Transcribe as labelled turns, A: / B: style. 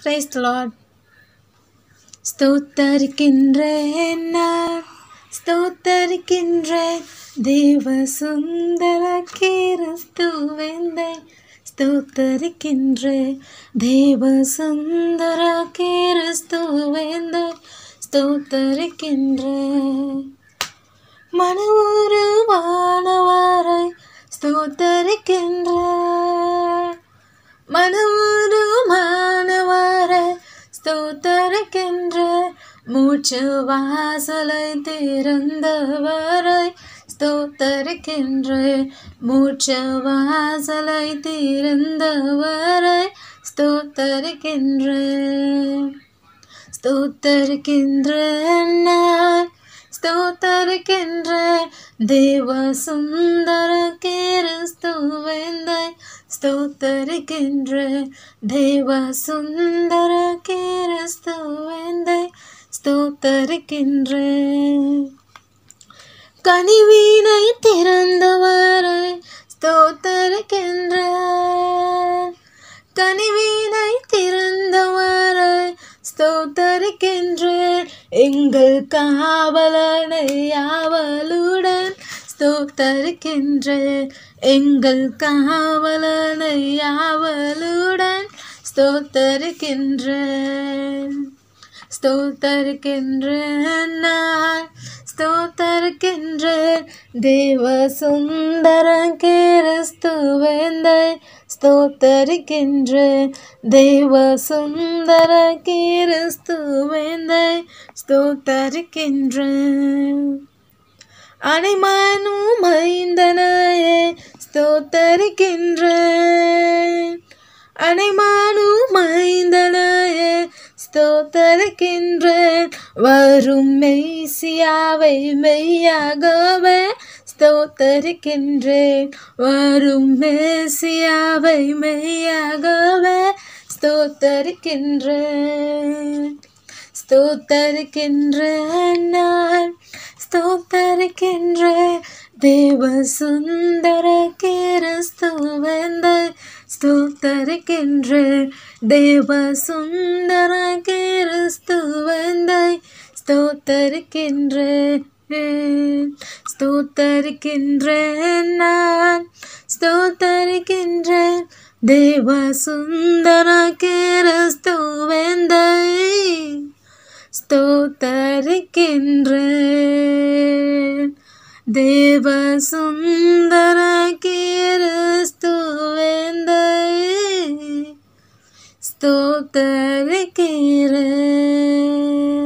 A: price Lord ஸ்தோத்தரிக்கின்றேன் ஸ்தோத்தரிக்கின்றேன் தேவ சுந்தர கிறிஸ்துவேந்தை ஸ்தோத்தரிக்கின்றே தேவ சுந்தர கிறிஸ்துவேந்தை ஸ்தோத்தரிக்கின்றே மன ஒரு வானவரை ஸ்தோத்தரிக்கின்ற கிறிஸ்து மூச்சு வாசலை திறந்தவரை ஸ்தோத்தரிக்கின்ற மூச்சு வாசலை திறந்தவரை ஸ்தோத்தரிக்கின்ற ஸ்தோத்தரிக்கின்ற நான் ஸ்தோத்தரிக்கின்ற தேவ சுந்தர கிறிஸ்துவெந்தை ஸ்தோத்தரிக்கின்ற தேவ சுந்தர கேரஸ்தோவேந்தை ஸ்தோத்தரிக்கின்ற கனிவீனை திறந்தவரை ஸ்தோத்தரிக்கின்ற கனிவீனை திறந்தவரை ஸ்தோத்தரிக்கின்ற எங்கள் காவலனை யாவலு ஸ்தோத்தரிக்கின்ற எங்கள் காவலனை யாவலுடன் ஸ்தோத்தரிக்கின்ற ஸ்தோத்தரிக்கின்ற நான் ஸ்தோத்தரிக்கின்ற தேவ சுந்தர கிறிஸ்துவேந்த ஸ்தோத்தரிக்கின்ற தேவ சுந்தர கிறிஸ்துவேந்த ஸ்தோத்தரிக்கின்ற அனைமானும் ஐந்தனாயே ஸ்தோத்தரிக்கின்றேன் அனைமானும் ஐந்தனாயே ஸ்தோத்தரிக்கின்றேன் வரும் மெய்சியாவை மெய்யாகவே ஸ்தோத்தரிக்கின்றேன் வரும் மெய்சியாவை மெய்யாகவே ஸ்தோத்தரிக்கின்றேன் ஸ்தோத்தரிக்கின்றேன் நான் ஸ்தோத்தரிக்கின்ற தேவ சுந்தர கிறிஸ்துவந்த ஸ்தோத்தரிக்கின்ற தேவ சுந்தர கிறிஸ்துவந்த ஸ்தோத்தரிக்கின்ற ஸ்தோத்தரிக்கின்ற நான் ஸ்தோத்தரிக்கின்ற தேவ சுந்தர கிறிஸ்துவந்தை ஸ்தோத்தரிக்கின்ற தேவ சுந்தர கிறிஸ்துவேந்தே ஸ்தோத்தரிக்கிறேன்